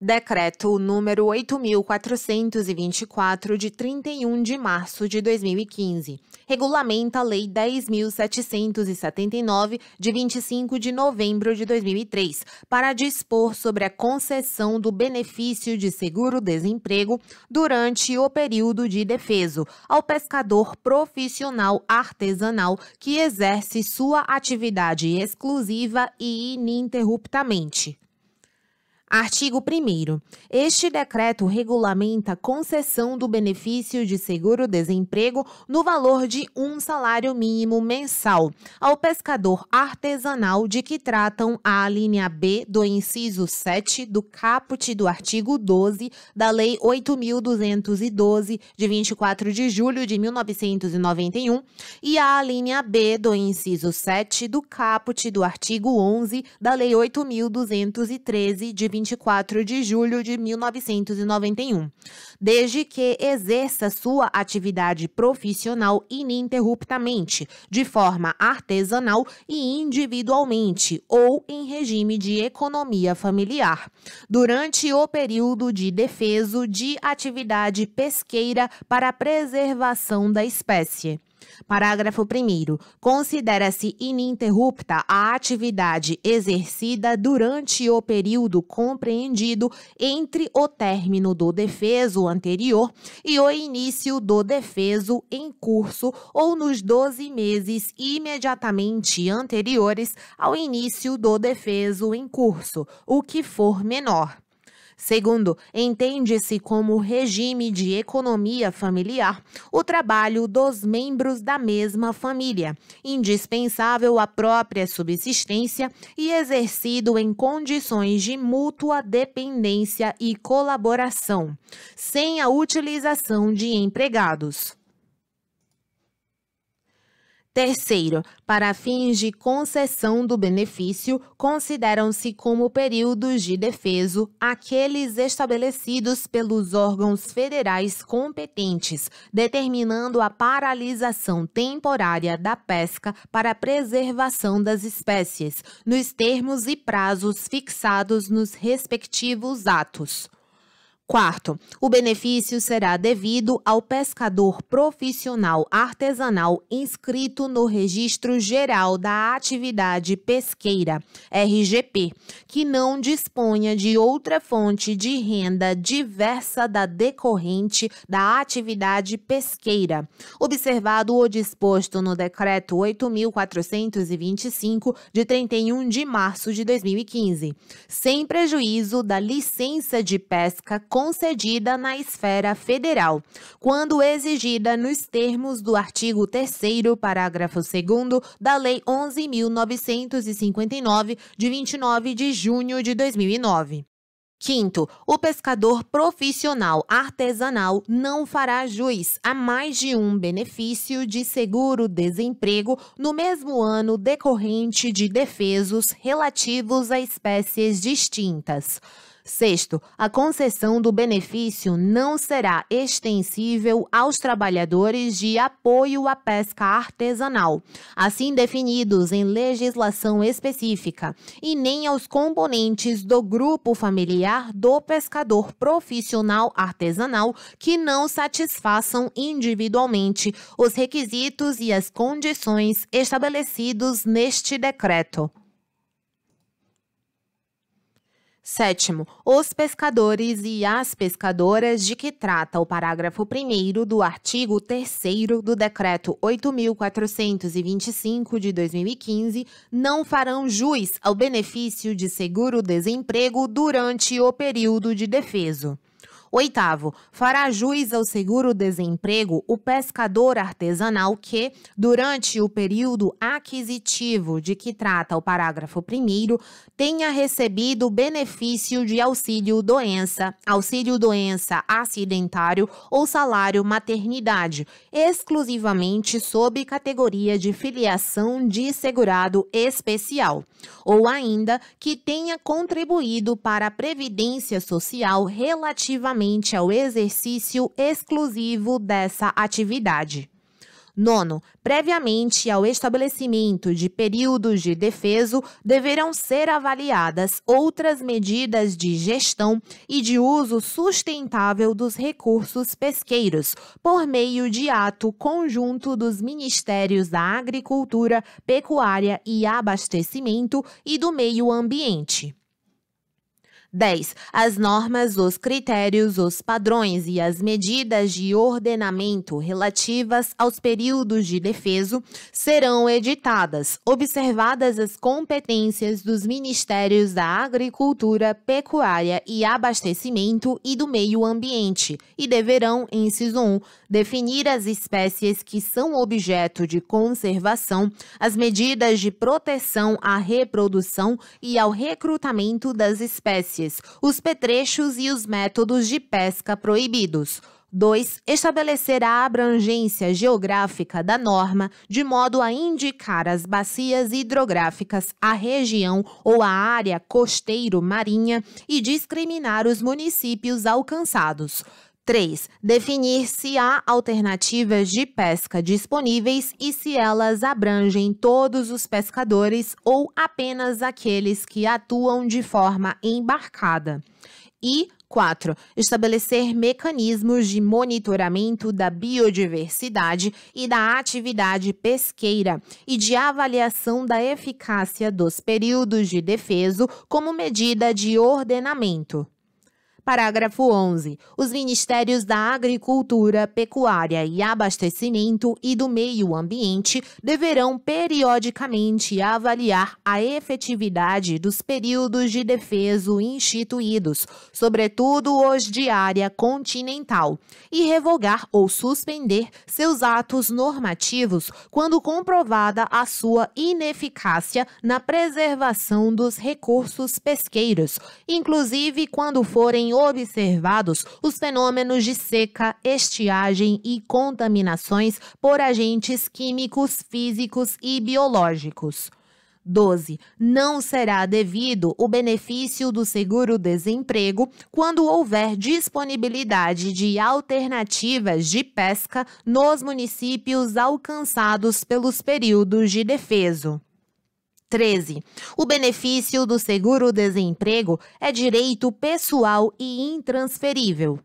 Decreto número 8424 de 31 de março de 2015 regulamenta a Lei 10779 de 25 de novembro de 2003 para dispor sobre a concessão do benefício de seguro-desemprego durante o período de defeso ao pescador profissional artesanal que exerce sua atividade exclusiva e ininterruptamente. Artigo 1. Este decreto regulamenta a concessão do benefício de seguro-desemprego no valor de um salário mínimo mensal ao pescador artesanal de que tratam a linha B do inciso 7 do caput do artigo 12 da Lei 8.212, de 24 de julho de 1991, e a linha B do inciso 7 do caput do artigo 11 da Lei 8.213, de 24 24 de julho de 1991, desde que exerça sua atividade profissional ininterruptamente, de forma artesanal e individualmente ou em regime de economia familiar, durante o período de defeso de atividade pesqueira para preservação da espécie. Parágrafo 1. Considera-se ininterrupta a atividade exercida durante o período compreendido entre o término do defeso anterior e o início do defeso em curso ou nos 12 meses imediatamente anteriores ao início do defeso em curso, o que for menor. Segundo, entende-se como regime de economia familiar o trabalho dos membros da mesma família, indispensável à própria subsistência e exercido em condições de mútua dependência e colaboração, sem a utilização de empregados. Terceiro, para fins de concessão do benefício, consideram-se como períodos de defeso aqueles estabelecidos pelos órgãos federais competentes, determinando a paralisação temporária da pesca para preservação das espécies, nos termos e prazos fixados nos respectivos atos. Quarto, o benefício será devido ao pescador profissional artesanal inscrito no Registro Geral da Atividade Pesqueira, RGP, que não disponha de outra fonte de renda diversa da decorrente da atividade pesqueira, observado o disposto no Decreto 8.425, de 31 de março de 2015, sem prejuízo da licença de pesca concedida na esfera federal, quando exigida nos termos do artigo 3 parágrafo 2 da Lei 11.959, de 29 de junho de 2009. Quinto, o pescador profissional artesanal não fará juiz a mais de um benefício de seguro-desemprego no mesmo ano decorrente de defesos relativos a espécies distintas. Sexto, a concessão do benefício não será extensível aos trabalhadores de apoio à pesca artesanal, assim definidos em legislação específica, e nem aos componentes do grupo familiar do pescador profissional artesanal que não satisfaçam individualmente os requisitos e as condições estabelecidos neste decreto. Sétimo, os pescadores e as pescadoras de que trata o parágrafo 1 do artigo 3 do Decreto 8.425 de 2015 não farão juiz ao benefício de seguro-desemprego durante o período de defeso. Oitavo, fará jus ao seguro-desemprego o pescador artesanal que, durante o período aquisitivo de que trata o parágrafo 1, tenha recebido benefício de auxílio-doença, auxílio-doença acidentário ou salário maternidade, exclusivamente sob categoria de filiação de segurado especial, ou ainda que tenha contribuído para a previdência social relativamente ao exercício exclusivo dessa atividade. Nono, previamente ao estabelecimento de períodos de defeso, deverão ser avaliadas outras medidas de gestão e de uso sustentável dos recursos pesqueiros, por meio de ato conjunto dos Ministérios da Agricultura, Pecuária e Abastecimento e do Meio Ambiente. 10. As normas, os critérios, os padrões e as medidas de ordenamento relativas aos períodos de defeso serão editadas, observadas as competências dos Ministérios da Agricultura, Pecuária e Abastecimento e do Meio Ambiente e deverão, em inciso 1, definir as espécies que são objeto de conservação, as medidas de proteção à reprodução e ao recrutamento das espécies espécies, os petrechos e os métodos de pesca proibidos. 2. Estabelecer a abrangência geográfica da norma, de modo a indicar as bacias hidrográficas, a região ou a área costeiro-marinha e discriminar os municípios alcançados. 3. Definir se há alternativas de pesca disponíveis e se elas abrangem todos os pescadores ou apenas aqueles que atuam de forma embarcada. E 4. Estabelecer mecanismos de monitoramento da biodiversidade e da atividade pesqueira e de avaliação da eficácia dos períodos de defeso como medida de ordenamento. Parágrafo 11. Os Ministérios da Agricultura, Pecuária e Abastecimento e do Meio Ambiente deverão periodicamente avaliar a efetividade dos períodos de defeso instituídos, sobretudo os de área continental, e revogar ou suspender seus atos normativos quando comprovada a sua ineficácia na preservação dos recursos pesqueiros, inclusive quando forem observados os fenômenos de seca, estiagem e contaminações por agentes químicos, físicos e biológicos. 12. Não será devido o benefício do seguro-desemprego quando houver disponibilidade de alternativas de pesca nos municípios alcançados pelos períodos de defeso. 13. O benefício do seguro-desemprego é direito pessoal e intransferível.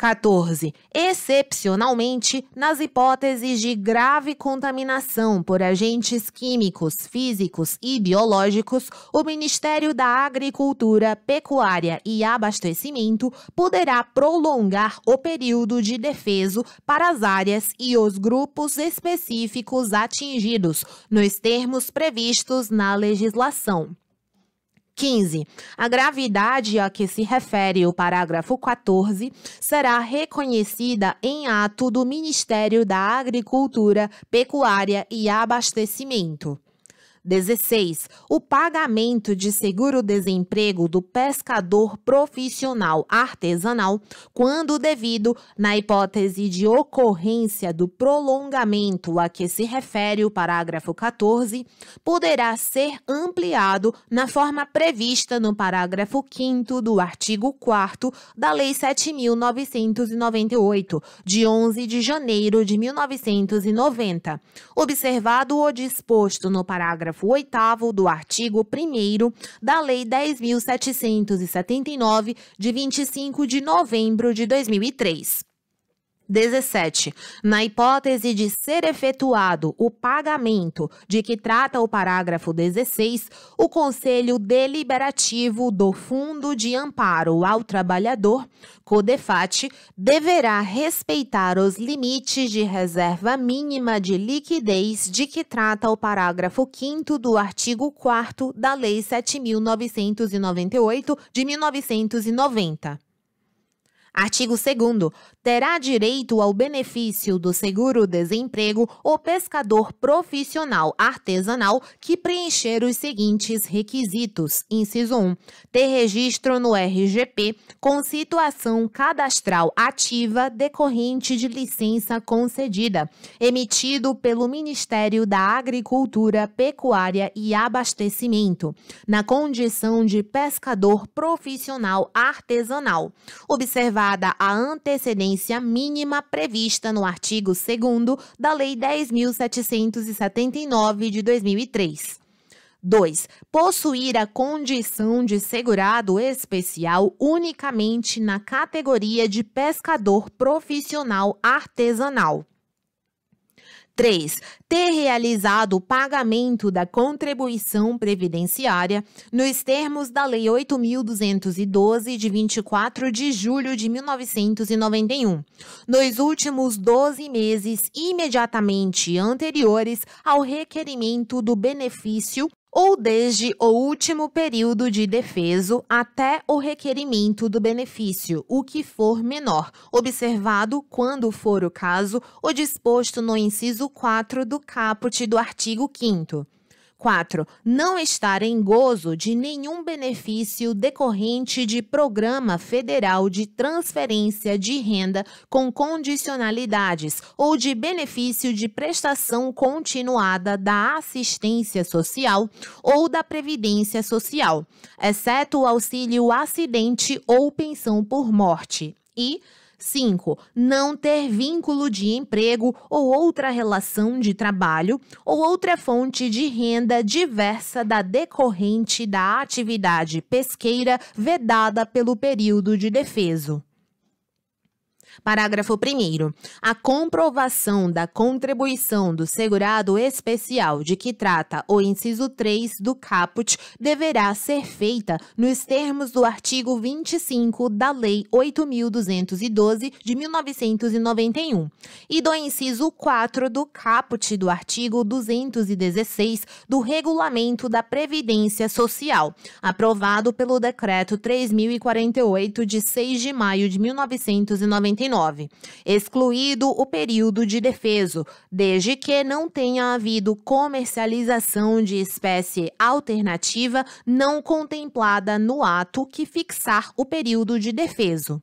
14. Excepcionalmente, nas hipóteses de grave contaminação por agentes químicos, físicos e biológicos, o Ministério da Agricultura, Pecuária e Abastecimento poderá prolongar o período de defeso para as áreas e os grupos específicos atingidos, nos termos previstos na legislação. 15. A gravidade a que se refere o parágrafo 14 será reconhecida em ato do Ministério da Agricultura, Pecuária e Abastecimento. 16. O pagamento de seguro-desemprego do pescador profissional artesanal, quando devido, na hipótese de ocorrência do prolongamento a que se refere o parágrafo 14, poderá ser ampliado na forma prevista no parágrafo 5 do artigo 4 da Lei 7.998, de 11 de janeiro de 1990. Observado o disposto no parágrafo parágrafo 8 do artigo 1 da Lei 10.779, de 25 de novembro de 2003. 17. Na hipótese de ser efetuado o pagamento de que trata o parágrafo 16, o Conselho Deliberativo do Fundo de Amparo ao Trabalhador, CODEFAT, deverá respeitar os limites de reserva mínima de liquidez de que trata o parágrafo 5 do artigo 4 da Lei 7998 de 1990. Artigo 2 Terá direito ao benefício do seguro-desemprego o pescador profissional artesanal que preencher os seguintes requisitos. Inciso 1. Ter registro no RGP com situação cadastral ativa decorrente de licença concedida, emitido pelo Ministério da Agricultura, Pecuária e Abastecimento, na condição de pescador profissional artesanal. Observar a antecedência mínima prevista no artigo 2 da Lei 10.779 de 2003. 2. Possuir a condição de segurado especial unicamente na categoria de pescador profissional artesanal. 3. Ter realizado o pagamento da contribuição previdenciária nos termos da Lei 8.212, de 24 de julho de 1991, nos últimos 12 meses imediatamente anteriores ao requerimento do benefício ou desde o último período de defeso até o requerimento do benefício, o que for menor, observado, quando for o caso, o disposto no inciso 4 do caput do artigo 5 4. Não estar em gozo de nenhum benefício decorrente de programa federal de transferência de renda com condicionalidades ou de benefício de prestação continuada da assistência social ou da previdência social, exceto o auxílio acidente ou pensão por morte. E 5. Não ter vínculo de emprego ou outra relação de trabalho ou outra fonte de renda diversa da decorrente da atividade pesqueira vedada pelo período de defeso. Parágrafo 1. A comprovação da contribuição do segurado especial de que trata o inciso 3 do caput deverá ser feita nos termos do artigo 25 da Lei 8.212 de 1991 e do inciso 4 do caput do artigo 216 do Regulamento da Previdência Social, aprovado pelo Decreto 3048 de 6 de maio de 1991 excluído o período de defeso, desde que não tenha havido comercialização de espécie alternativa não contemplada no ato que fixar o período de defeso.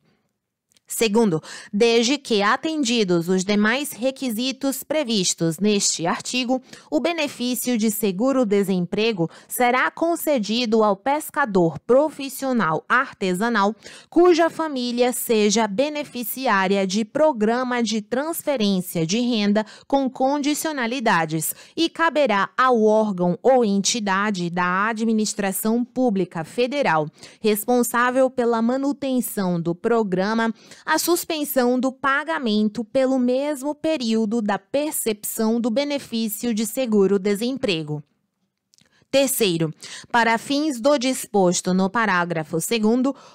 Segundo, desde que atendidos os demais requisitos previstos neste artigo, o benefício de seguro-desemprego será concedido ao pescador profissional artesanal cuja família seja beneficiária de programa de transferência de renda com condicionalidades e caberá ao órgão ou entidade da administração pública federal responsável pela manutenção do programa a suspensão do pagamento pelo mesmo período da percepção do benefício de seguro-desemprego. Terceiro, para fins do disposto no parágrafo 2,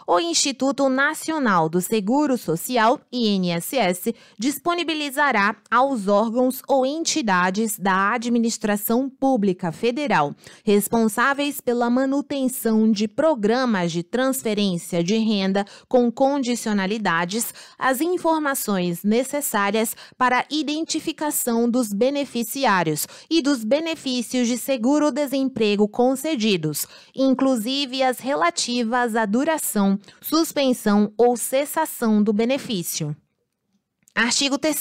o Instituto Nacional do Seguro Social, INSS, disponibilizará aos órgãos ou entidades da administração pública federal responsáveis pela manutenção de programas de transferência de renda com condicionalidades as informações necessárias para a identificação dos beneficiários e dos benefícios de seguro-desemprego emprego concedidos, inclusive as relativas à duração, suspensão ou cessação do benefício. Artigo 3.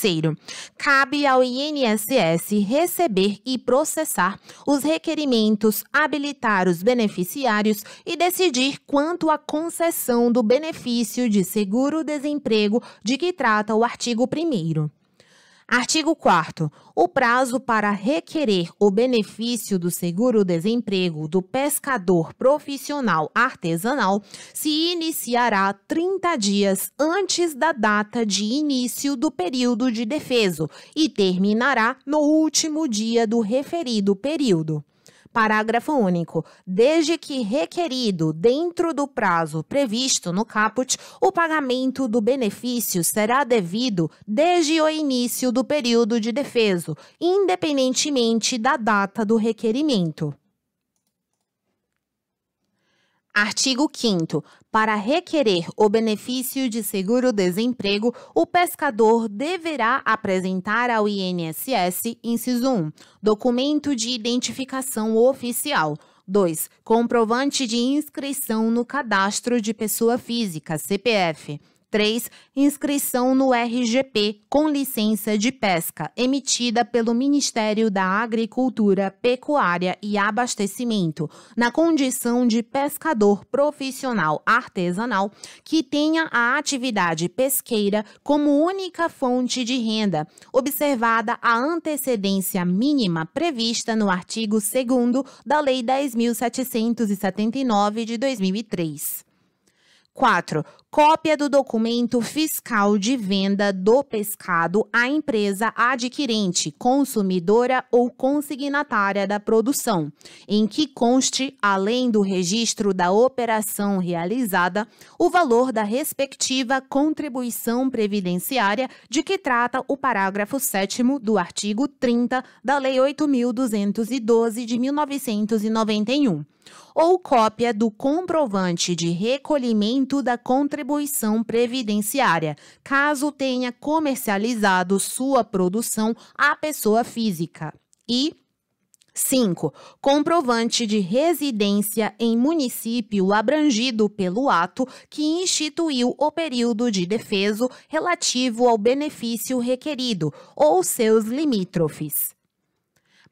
Cabe ao INSS receber e processar os requerimentos, habilitar os beneficiários e decidir quanto à concessão do benefício de seguro-desemprego de que trata o artigo 1. Artigo 4 O prazo para requerer o benefício do seguro-desemprego do pescador profissional artesanal se iniciará 30 dias antes da data de início do período de defeso e terminará no último dia do referido período. Parágrafo único. Desde que requerido dentro do prazo previsto no caput, o pagamento do benefício será devido desde o início do período de defeso, independentemente da data do requerimento. Artigo 5. Para requerer o benefício de seguro-desemprego, o pescador deverá apresentar ao INSS, inciso 1, documento de identificação oficial. 2. Comprovante de inscrição no cadastro de pessoa física, CPF. 3, inscrição no RGP com licença de pesca emitida pelo Ministério da Agricultura, Pecuária e Abastecimento, na condição de pescador profissional artesanal que tenha a atividade pesqueira como única fonte de renda, observada a antecedência mínima prevista no artigo 2 da Lei 10.779 de 2003. 4 cópia do documento fiscal de venda do pescado à empresa adquirente, consumidora ou consignatária da produção, em que conste, além do registro da operação realizada, o valor da respectiva contribuição previdenciária de que trata o parágrafo 7 do artigo 30 da Lei 8.212 de 1991, ou cópia do comprovante de recolhimento da contribuição contribuição previdenciária, caso tenha comercializado sua produção à pessoa física. E 5. Comprovante de residência em município abrangido pelo ato que instituiu o período de defeso relativo ao benefício requerido ou seus limítrofes.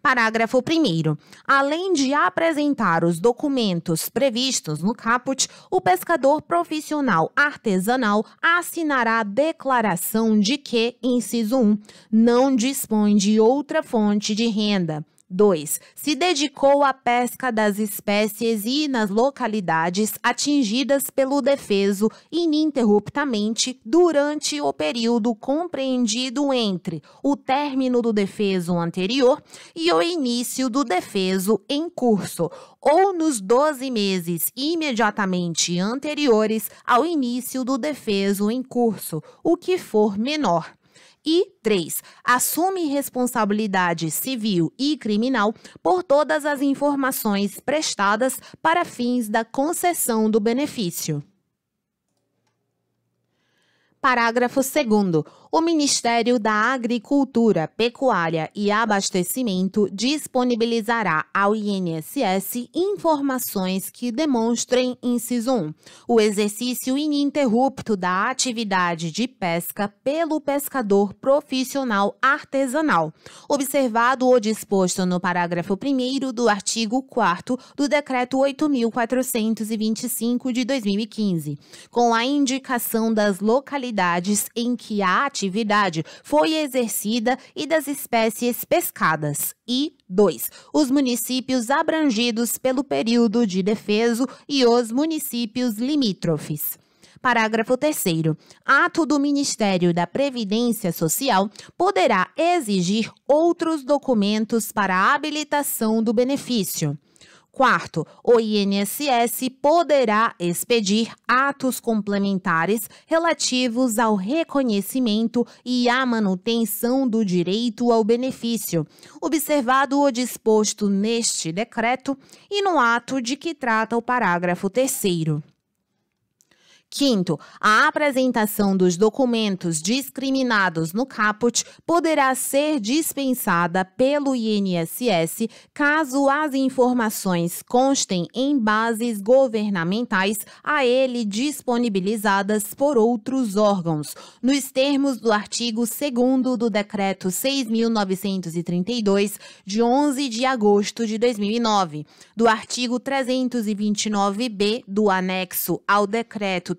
Parágrafo 1. Além de apresentar os documentos previstos no caput, o pescador profissional artesanal assinará a declaração de que, inciso 1, não dispõe de outra fonte de renda. 2. Se dedicou à pesca das espécies e nas localidades atingidas pelo defeso ininterruptamente durante o período compreendido entre o término do defeso anterior e o início do defeso em curso, ou nos 12 meses imediatamente anteriores ao início do defeso em curso, o que for menor. E 3. Assume responsabilidade civil e criminal por todas as informações prestadas para fins da concessão do benefício. Parágrafo 2. O Ministério da Agricultura, Pecuária e Abastecimento disponibilizará ao INSS informações que demonstrem, inciso 1, o exercício ininterrupto da atividade de pesca pelo pescador profissional artesanal, observado o disposto no parágrafo 1 do artigo 4 do Decreto 8.425 de 2015, com a indicação das localidades localidades em que a atividade foi exercida e das espécies pescadas. E 2. Os municípios abrangidos pelo período de defeso e os municípios limítrofes. Parágrafo 3. Ato do Ministério da Previdência Social poderá exigir outros documentos para a habilitação do benefício. Quarto, o INSS poderá expedir atos complementares relativos ao reconhecimento e à manutenção do direito ao benefício, observado o disposto neste decreto e no ato de que trata o parágrafo terceiro. Quinto, a apresentação dos documentos discriminados no caput poderá ser dispensada pelo INSS caso as informações constem em bases governamentais a ele disponibilizadas por outros órgãos, nos termos do artigo 2 do Decreto 6.932, de 11 de agosto de 2009, do artigo 329b do anexo ao Decreto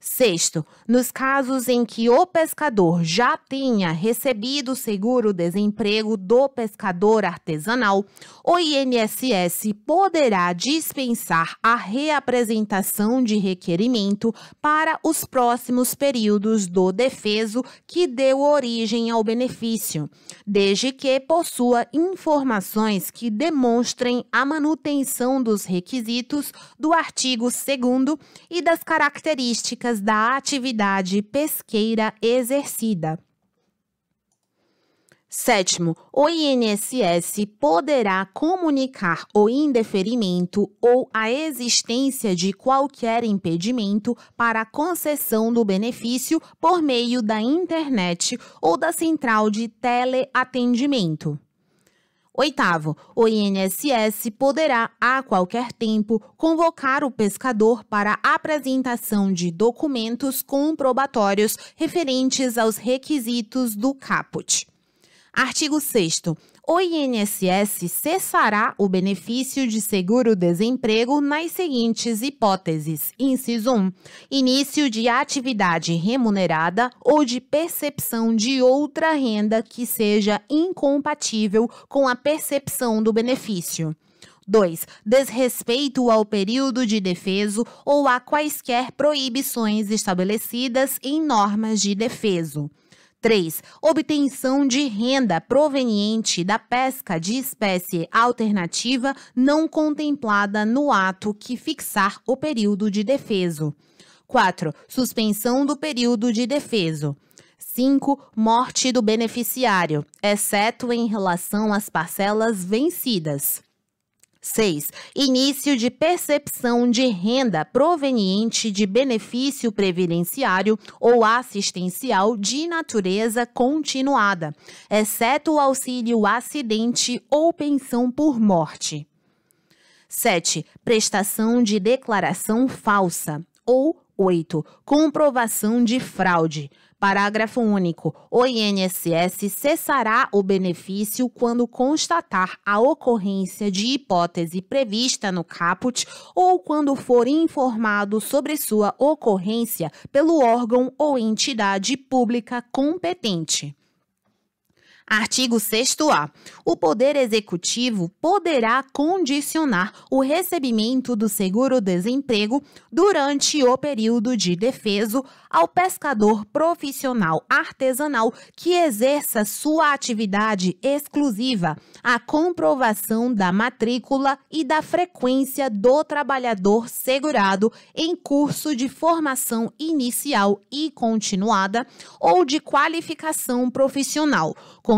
Sexto, nos casos em que o pescador já tenha recebido o seguro-desemprego do pescador artesanal, o INSS poderá dispensar a reapresentação de requerimento para os próximos períodos do defeso que deu origem ao benefício, desde que possua informações que demonstrem a manutenção dos requisitos do artigo 2 e das características práticas da atividade pesqueira exercida. Sétimo, o INSS poderá comunicar o indeferimento ou a existência de qualquer impedimento para a concessão do benefício por meio da internet ou da central de teleatendimento. Oitavo, o INSS poderá, a qualquer tempo, convocar o pescador para apresentação de documentos comprobatórios referentes aos requisitos do caput. Artigo 6 o INSS cessará o benefício de seguro-desemprego nas seguintes hipóteses: inciso 1, início de atividade remunerada ou de percepção de outra renda que seja incompatível com a percepção do benefício. 2. Desrespeito ao período de defeso ou a quaisquer proibições estabelecidas em normas de defeso. 3. Obtenção de renda proveniente da pesca de espécie alternativa não contemplada no ato que fixar o período de defeso. 4. Suspensão do período de defeso. 5. Morte do beneficiário, exceto em relação às parcelas vencidas. 6. Início de percepção de renda proveniente de benefício previdenciário ou assistencial de natureza continuada, exceto o auxílio acidente ou pensão por morte. 7. Prestação de declaração falsa. Ou 8. Comprovação de fraude. Parágrafo único. O INSS cessará o benefício quando constatar a ocorrência de hipótese prevista no caput ou quando for informado sobre sua ocorrência pelo órgão ou entidade pública competente. Artigo 6A. O Poder Executivo poderá condicionar o recebimento do seguro-desemprego durante o período de defeso ao pescador profissional artesanal que exerça sua atividade exclusiva, a comprovação da matrícula e da frequência do trabalhador segurado em curso de formação inicial e continuada ou de qualificação profissional. Com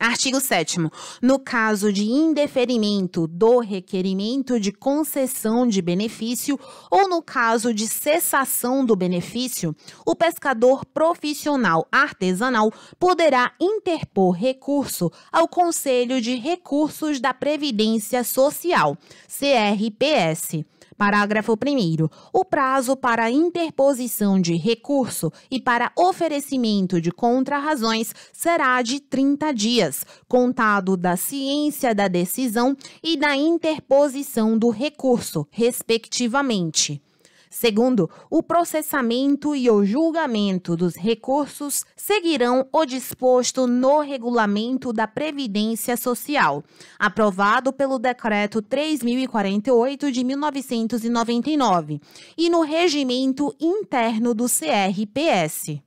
Artigo 7. No caso de indeferimento do requerimento de concessão de benefício ou no caso de cessação do benefício, o pescador profissional artesanal poderá interpor recurso ao Conselho de Recursos da Previdência Social, CRPS. Parágrafo 1. O prazo para interposição de recurso e para oferecimento de contrarrazões será de 30 dias, contado da ciência da decisão e da interposição do recurso, respectivamente. Segundo, o processamento e o julgamento dos recursos seguirão o disposto no Regulamento da Previdência Social, aprovado pelo Decreto 3048 de 1999, e no Regimento Interno do CRPS.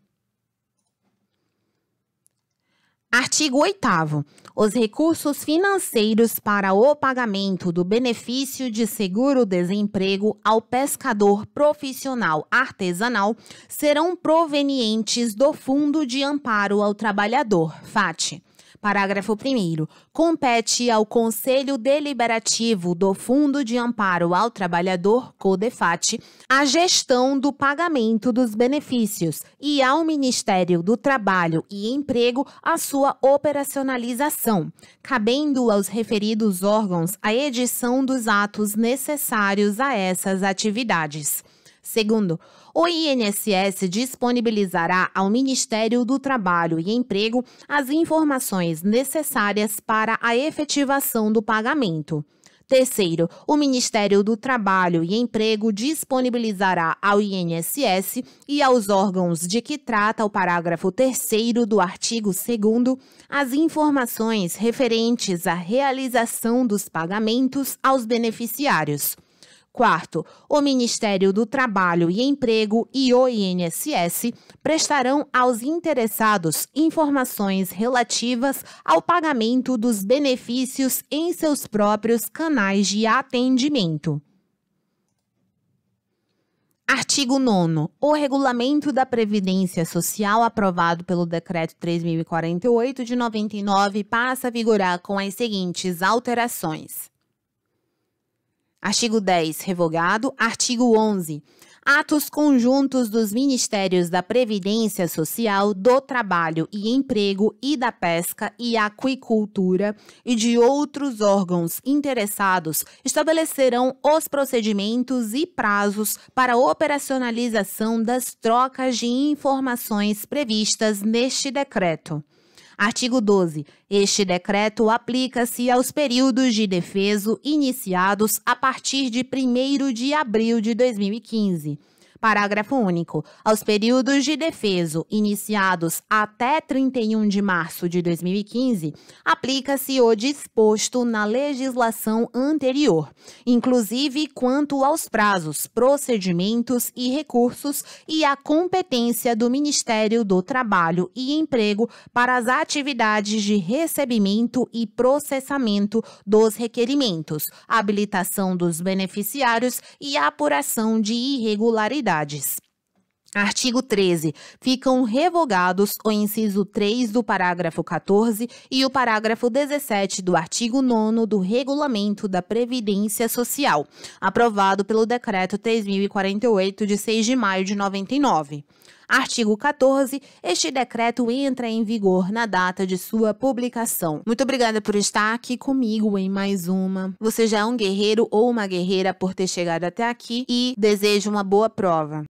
Artigo 8. Os recursos financeiros para o pagamento do benefício de seguro-desemprego ao pescador profissional artesanal serão provenientes do Fundo de Amparo ao Trabalhador, FAT. Parágrafo 1. Compete ao Conselho Deliberativo do Fundo de Amparo ao Trabalhador, CODEFAT, a gestão do pagamento dos benefícios e ao Ministério do Trabalho e Emprego a sua operacionalização, cabendo aos referidos órgãos a edição dos atos necessários a essas atividades. Segundo, o INSS disponibilizará ao Ministério do Trabalho e Emprego as informações necessárias para a efetivação do pagamento. Terceiro, o Ministério do Trabalho e Emprego disponibilizará ao INSS e aos órgãos de que trata o parágrafo 3 do artigo 2 as informações referentes à realização dos pagamentos aos beneficiários. Quarto, o Ministério do Trabalho e Emprego e o INSS prestarão aos interessados informações relativas ao pagamento dos benefícios em seus próprios canais de atendimento. Artigo 9. O regulamento da Previdência Social, aprovado pelo Decreto 3048 de 99, passa a vigorar com as seguintes alterações. Artigo 10, revogado. Artigo 11. Atos conjuntos dos Ministérios da Previdência Social, do Trabalho e Emprego e da Pesca e Aquicultura e de outros órgãos interessados estabelecerão os procedimentos e prazos para operacionalização das trocas de informações previstas neste decreto. Artigo 12. Este decreto aplica-se aos períodos de defeso iniciados a partir de 1 de abril de 2015. Parágrafo único. Aos períodos de defeso iniciados até 31 de março de 2015, aplica-se o disposto na legislação anterior, inclusive quanto aos prazos, procedimentos e recursos e à competência do Ministério do Trabalho e Emprego para as atividades de recebimento e processamento dos requerimentos, habilitação dos beneficiários e apuração de irregularidades atividades. Artigo 13. Ficam revogados o inciso 3 do parágrafo 14 e o parágrafo 17 do artigo 9 do Regulamento da Previdência Social, aprovado pelo Decreto 3048, de 6 de maio de 99. Artigo 14. Este decreto entra em vigor na data de sua publicação. Muito obrigada por estar aqui comigo em mais uma. Você já é um guerreiro ou uma guerreira por ter chegado até aqui e desejo uma boa prova.